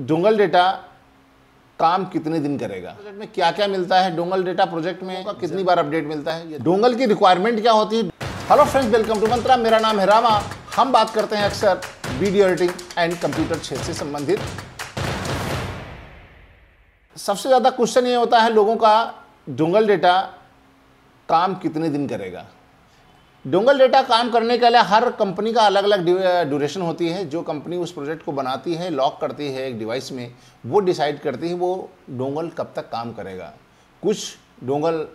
dongle data काम कितने दिन करेगा प्रोजेक्ट में क्या क्या मिलता है डोंगल डेटा प्रोजेक्ट में कितनी बार अपडेट मिलता है डोंगल की रिक्वायरमेंट क्या होती है hello friends welcome to Mantra मेरा नाम है रामा हम बात करते हैं अक्सर वीडियो एडिटिंग एंड कंप्यूटर क्षेत्र से संबंधित सबसे ज़्यादा क्वेश्चन ये होता है लोगों का डोंगल डेटा काम कितने दिन करेगा डोंगल डेटा काम करने के लिए हर कंपनी का अलग अलग ड्यूरेशन होती है जो कंपनी उस प्रोजेक्ट को बनाती है लॉक करती है एक डिवाइस में वो डिसाइड करती है वो डोंगल कब तक काम करेगा कुछ डोंगल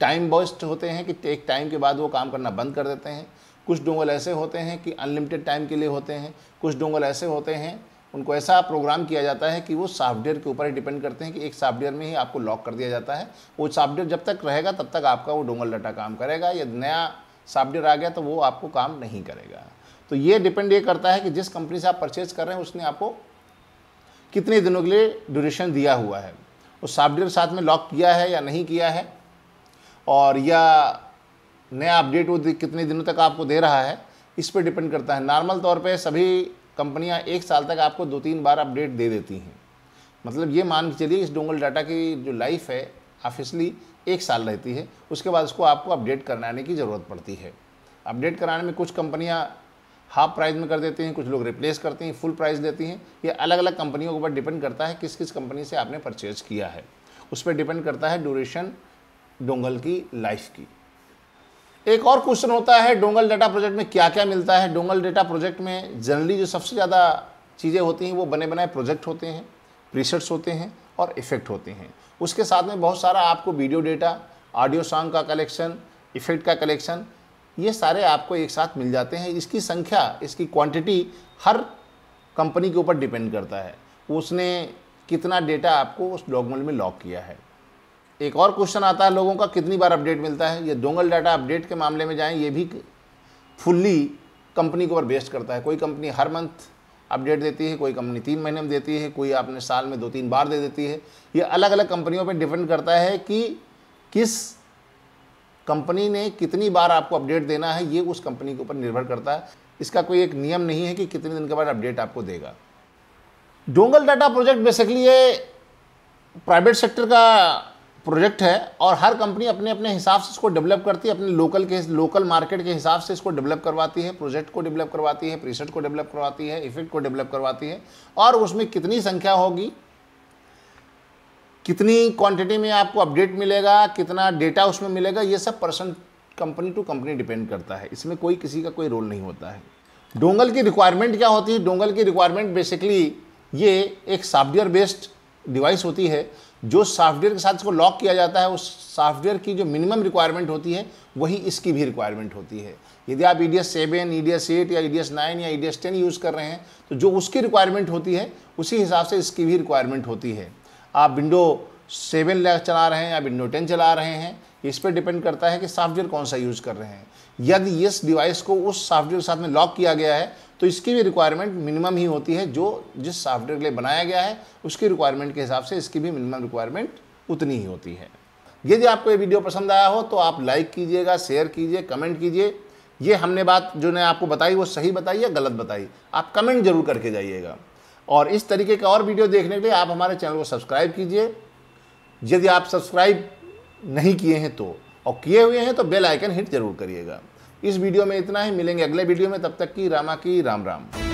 टाइम बस्ट होते हैं कि एक टाइम के बाद वो काम करना बंद कर देते हैं कुछ डोंगल ऐसे होते हैं कि अनलिमिटेड टाइम के लिए होते हैं कुछ डोंगल ऐसे होते हैं उनको ऐसा प्रोग्राम किया जाता है कि वो सॉफ्टवेयर के ऊपर ही डिपेंड करते हैं कि एक सॉफ्टवेयर में ही आपको लॉक कर दिया जाता है वो सॉफ्टवेयर जब तक रहेगा तब तक आपका वो डोंगल डाटा काम करेगा या नया साफ्टवेयर आ गया तो वो आपको काम नहीं करेगा तो ये डिपेंड ये करता है कि जिस कंपनी से आप परचेज कर रहे हैं उसने आपको कितने दिनों के लिए ड्यूरेशन दिया हुआ है उस साफ्टवेयर साथ में लॉक किया है या नहीं किया है और या नया अपडेट वो कितने दिनों तक आपको दे रहा है इस पर डिपेंड करता है नॉर्मल तौर पे सभी कंपनियां एक साल तक आपको दो तीन बार अपडेट दे देती हैं मतलब ये मान के चलिए इस डोंगल डाटा की जो लाइफ है ऑफिसली एक साल रहती है उसके बाद उसको आपको अपडेट कराने की ज़रूरत पड़ती है अपडेट कराने में कुछ कंपनियां हाफ प्राइस में कर देती हैं कुछ लोग रिप्लेस करते हैं फुल प्राइस देती हैं ये अलग अलग कंपनियों के ऊपर डिपेंड करता है किस किस कंपनी से आपने परचेज किया है उस पर डिपेंड करता है ड्यूरेशन डोंगल की लाइफ की एक और क्वेश्चन होता है डोंगल डेटा प्रोजेक्ट में क्या क्या मिलता है डोंगल डेटा प्रोजेक्ट में जनरली जो सबसे ज़्यादा चीज़ें होती हैं वो बने बनाए प्रोजेक्ट होते हैं प्रीसेट्स होते हैं और इफेक्ट होते हैं उसके साथ में बहुत सारा आपको वीडियो डेटा ऑडियो सॉन्ग का कलेक्शन इफेक्ट का कलेक्शन ये सारे आपको एक साथ मिल जाते हैं इसकी संख्या इसकी क्वांटिटी हर कंपनी के ऊपर डिपेंड करता है उसने कितना डेटा आपको उस डॉगमल में लॉक किया है एक और क्वेश्चन आता है लोगों का कितनी बार अपडेट मिलता है ये डोंगल डाटा अपडेट के मामले में जाएं ये भी फुल्ली कंपनी के ऊपर बेस्ड करता है कोई कंपनी हर मंथ अपडेट देती है कोई कंपनी तीन महीने में देती है कोई आपने साल में दो तीन बार दे देती है ये अलग अलग कंपनियों पर डिपेंड करता है कि किस कंपनी ने कितनी बार आपको अपडेट देना है ये उस कंपनी के ऊपर निर्भर करता है इसका कोई एक नियम नहीं है कि कितने दिन के बाद अपडेट आपको देगा डोंगल डाटा प्रोजेक्ट बेसिकली ये प्राइवेट सेक्टर का प्रोजेक्ट है और हर कंपनी अपने अपने हिसाब से इसको डेवलप करती है अपने लोकल के लोकल मार्केट के हिसाब से इसको डेवलप करवाती है प्रोजेक्ट को डेवलप करवाती है प्रीसेट को डेवलप करवाती है इफेक्ट को डेवलप करवाती है और उसमें कितनी संख्या होगी कितनी क्वांटिटी में आपको अपडेट मिलेगा कितना डेटा उसमें मिलेगा ये सब person company to company depend करता है इसमें कोई किसी का कोई रोल नहीं होता है डोंगल की रिक्वायरमेंट क्या होती है डोंगल की रिक्वायरमेंट बेसिकली ये एक सॉफ्टवेयर बेस्ड डिवाइस होती है जो सॉफ्टवेयर के साथ इसको लॉक किया जाता है उस सॉफ्टवेयर की जो मिनिमम रिक्वायरमेंट होती है वही इसकी भी रिक्वायरमेंट होती है यदि आप E D S seven E D S eight या ई डी एस नाइन या E D S ten use कर रहे हैं तो जो उसकी रिक्वायरमेंट होती है उसी हिसाब से इसकी भी रिक्वायरमेंट होती है आप विंडो सेवन चला रहे हैं या विंडो टेन चला रहे हैं इस पर डिपेंड करता है कि सॉफ्टवेयर कौन सा यूज़ कर रहे हैं यदि इस डिवाइस को उस सॉफ्टवेयर के साथ में लॉक किया गया है तो इसकी भी रिक्वायरमेंट मिनिमम ही होती है जो जिस सॉफ्टवेयर के लिए बनाया गया है उसकी रिक्वायरमेंट के हिसाब से इसकी भी मिनिमम रिक्वायरमेंट उतनी ही होती है यदि आपको ये वीडियो पसंद आया हो तो आप लाइक कीजिएगा शेयर कीजिए कमेंट कीजिए ये हमने बात जो ने आपको बताई वो सही बताई या गलत बताई आप कमेंट जरूर करके जाइएगा और इस तरीके का और वीडियो देखने के लिए आप हमारे चैनल को सब्सक्राइब कीजिए यदि आप सब्सक्राइब नहीं किए हैं तो और किए हुए हैं तो बेल आइकन हिट जरूर करिएगा इस वीडियो में इतना ही मिलेंगे अगले वीडियो में तब तक की रामा की राम राम